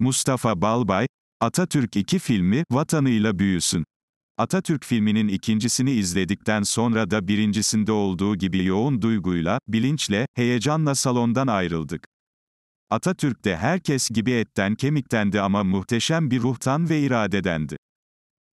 Mustafa Balbay, Atatürk 2 filmi, vatanıyla büyüsün. Atatürk filminin ikincisini izledikten sonra da birincisinde olduğu gibi yoğun duyguyla, bilinçle, heyecanla salondan ayrıldık. Atatürk de herkes gibi etten kemiktendi ama muhteşem bir ruhtan ve iradedendi.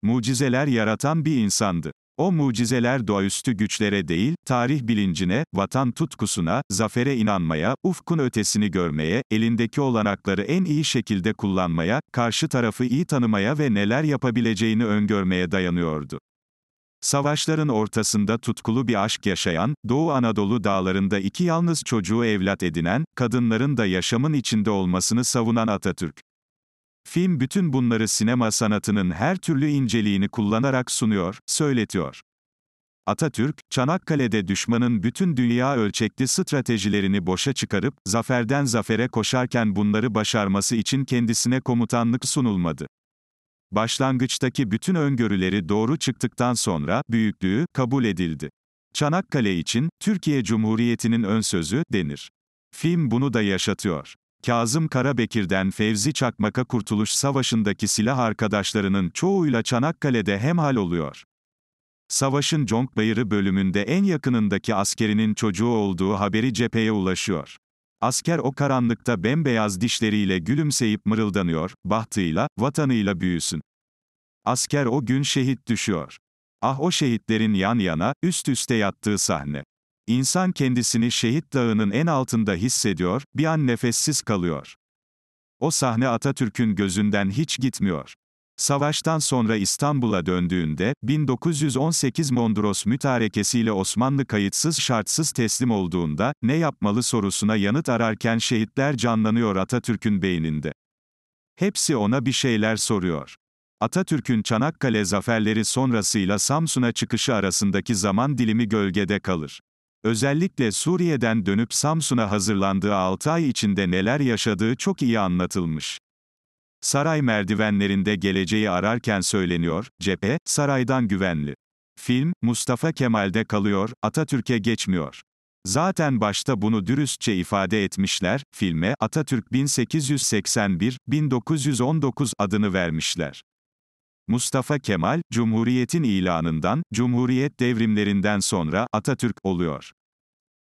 Mucizeler yaratan bir insandı. O mucizeler doğaüstü güçlere değil, tarih bilincine, vatan tutkusuna, zafere inanmaya, ufkun ötesini görmeye, elindeki olanakları en iyi şekilde kullanmaya, karşı tarafı iyi tanımaya ve neler yapabileceğini öngörmeye dayanıyordu. Savaşların ortasında tutkulu bir aşk yaşayan, Doğu Anadolu dağlarında iki yalnız çocuğu evlat edinen, kadınların da yaşamın içinde olmasını savunan Atatürk. Film bütün bunları sinema sanatının her türlü inceliğini kullanarak sunuyor, söyletiyor. Atatürk, Çanakkale'de düşmanın bütün dünya ölçekli stratejilerini boşa çıkarıp, zaferden zafere koşarken bunları başarması için kendisine komutanlık sunulmadı. Başlangıçtaki bütün öngörüleri doğru çıktıktan sonra, büyüklüğü, kabul edildi. Çanakkale için, Türkiye Cumhuriyeti'nin önsözü, denir. Film bunu da yaşatıyor. Kazım Karabekir'den Fevzi Çakmak'a Kurtuluş Savaşı'ndaki silah arkadaşlarının çoğuyla Çanakkale'de hemhal oluyor. Savaşın Conk bölümünde en yakınındaki askerinin çocuğu olduğu haberi cepheye ulaşıyor. Asker o karanlıkta bembeyaz dişleriyle gülümseyip mırıldanıyor, bahtıyla, vatanıyla büyüsün. Asker o gün şehit düşüyor. Ah o şehitlerin yan yana, üst üste yattığı sahne. İnsan kendisini şehit dağının en altında hissediyor, bir an nefessiz kalıyor. O sahne Atatürk'ün gözünden hiç gitmiyor. Savaştan sonra İstanbul'a döndüğünde, 1918 Mondros mütarekesiyle Osmanlı kayıtsız şartsız teslim olduğunda, ne yapmalı sorusuna yanıt ararken şehitler canlanıyor Atatürk'ün beyninde. Hepsi ona bir şeyler soruyor. Atatürk'ün Çanakkale zaferleri sonrasıyla Samsun'a çıkışı arasındaki zaman dilimi gölgede kalır. Özellikle Suriye'den dönüp Samsun'a hazırlandığı 6 ay içinde neler yaşadığı çok iyi anlatılmış. Saray merdivenlerinde geleceği ararken söyleniyor, cephe, saraydan güvenli. Film, Mustafa Kemal'de kalıyor, Atatürk'e geçmiyor. Zaten başta bunu dürüstçe ifade etmişler, filme, Atatürk 1881-1919 adını vermişler. Mustafa Kemal, Cumhuriyet'in ilanından, Cumhuriyet devrimlerinden sonra, Atatürk, oluyor.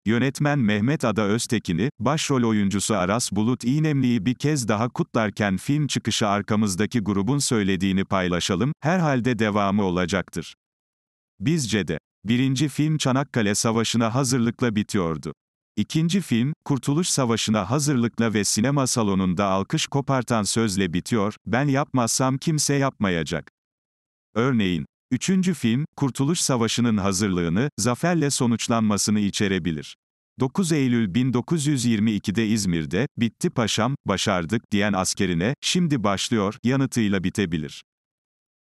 Yönetmen Mehmet Ada Öztekin'i, başrol oyuncusu Aras Bulut İynemli'yi bir kez daha kutlarken film çıkışı arkamızdaki grubun söylediğini paylaşalım, herhalde devamı olacaktır. Bizce de, birinci film Çanakkale Savaşı'na hazırlıkla bitiyordu. İkinci film, Kurtuluş Savaşı'na hazırlıkla ve sinema salonunda alkış kopartan sözle bitiyor, ben yapmazsam kimse yapmayacak. Örneğin, üçüncü film, Kurtuluş Savaşı'nın hazırlığını, zaferle sonuçlanmasını içerebilir. 9 Eylül 1922'de İzmir'de, bitti paşam, başardık diyen askerine, şimdi başlıyor, yanıtıyla bitebilir.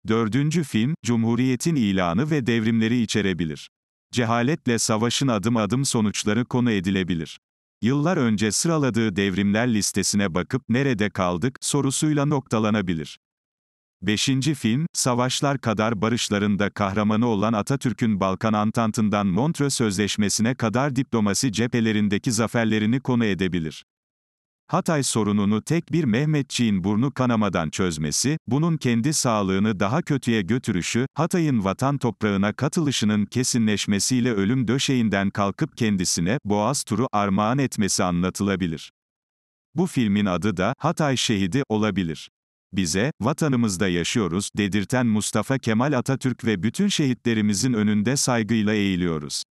Dördüncü film, Cumhuriyet'in ilanı ve devrimleri içerebilir. Cehaletle savaşın adım adım sonuçları konu edilebilir. Yıllar önce sıraladığı devrimler listesine bakıp nerede kaldık sorusuyla noktalanabilir. 5. film, savaşlar kadar barışlarında kahramanı olan Atatürk'ün Balkan Antantı'ndan Montreux Sözleşmesi'ne kadar diplomasi cephelerindeki zaferlerini konu edebilir. Hatay sorununu tek bir Mehmetçiğin burnu kanamadan çözmesi, bunun kendi sağlığını daha kötüye götürüşü, Hatay'ın vatan toprağına katılışının kesinleşmesiyle ölüm döşeğinden kalkıp kendisine boğaz turu armağan etmesi anlatılabilir. Bu filmin adı da Hatay Şehidi olabilir. Bize, vatanımızda yaşıyoruz, dedirten Mustafa Kemal Atatürk ve bütün şehitlerimizin önünde saygıyla eğiliyoruz.